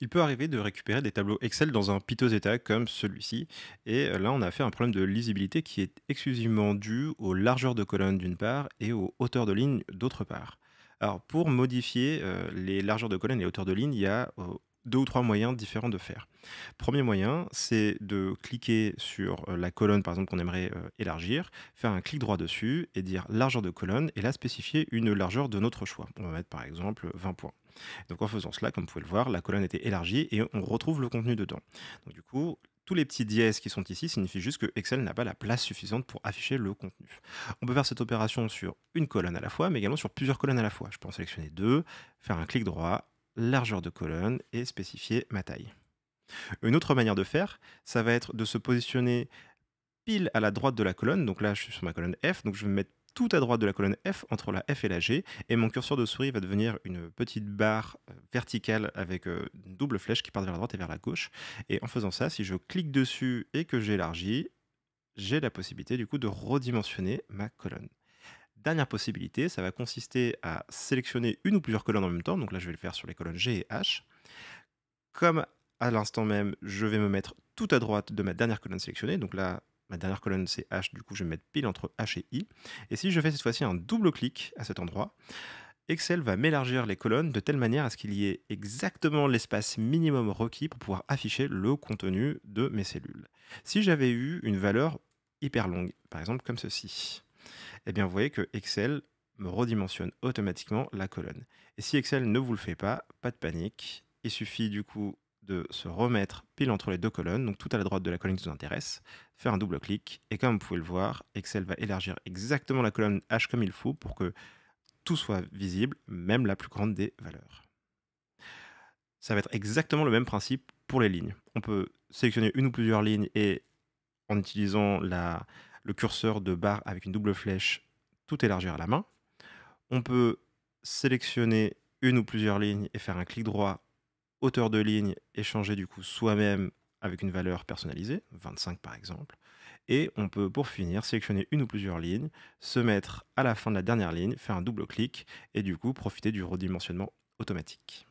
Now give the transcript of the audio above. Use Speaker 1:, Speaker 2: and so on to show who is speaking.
Speaker 1: il peut arriver de récupérer des tableaux Excel dans un piteux état comme celui-ci. Et euh, là, on a fait un problème de lisibilité qui est exclusivement dû aux largeurs de colonnes d'une part et aux hauteurs de ligne d'autre part. Alors, pour modifier euh, les largeurs de colonnes et hauteurs de ligne, il y a euh, deux ou trois moyens différents de faire. Premier moyen, c'est de cliquer sur euh, la colonne, par exemple, qu'on aimerait euh, élargir, faire un clic droit dessus et dire largeur de colonne, et là spécifier une largeur de notre choix. On va mettre par exemple 20 points. Donc en faisant cela, comme vous pouvez le voir, la colonne était élargie et on retrouve le contenu dedans. Donc du coup, tous les petits dièses qui sont ici signifient juste que Excel n'a pas la place suffisante pour afficher le contenu. On peut faire cette opération sur une colonne à la fois, mais également sur plusieurs colonnes à la fois. Je peux en sélectionner deux, faire un clic droit, largeur de colonne et spécifier ma taille. Une autre manière de faire, ça va être de se positionner pile à la droite de la colonne. Donc là, je suis sur ma colonne F, donc je vais me mettre tout à droite de la colonne F, entre la F et la G, et mon curseur de souris va devenir une petite barre euh, verticale avec euh, une double flèche qui part vers la droite et vers la gauche. Et en faisant ça, si je clique dessus et que j'élargis, j'ai la possibilité du coup de redimensionner ma colonne. Dernière possibilité, ça va consister à sélectionner une ou plusieurs colonnes en même temps. Donc là, je vais le faire sur les colonnes G et H. Comme à l'instant même, je vais me mettre tout à droite de ma dernière colonne sélectionnée. Donc là, ma dernière colonne c'est H, du coup je vais me mettre pile entre H et I. Et si je fais cette fois-ci un double clic à cet endroit, Excel va m'élargir les colonnes de telle manière à ce qu'il y ait exactement l'espace minimum requis pour pouvoir afficher le contenu de mes cellules. Si j'avais eu une valeur hyper longue, par exemple comme ceci, et eh bien vous voyez que Excel me redimensionne automatiquement la colonne. Et si Excel ne vous le fait pas, pas de panique. Il suffit du coup de se remettre pile entre les deux colonnes, donc tout à la droite de la colonne qui vous intéresse, faire un double clic, et comme vous pouvez le voir, Excel va élargir exactement la colonne H comme il faut pour que tout soit visible, même la plus grande des valeurs. Ça va être exactement le même principe pour les lignes. On peut sélectionner une ou plusieurs lignes et en utilisant la, le curseur de barre avec une double flèche, tout élargir à la main. On peut sélectionner une ou plusieurs lignes et faire un clic droit, hauteur de ligne, et changer du coup soi-même avec une valeur personnalisée, 25 par exemple. Et on peut pour finir sélectionner une ou plusieurs lignes, se mettre à la fin de la dernière ligne, faire un double clic et du coup profiter du redimensionnement automatique.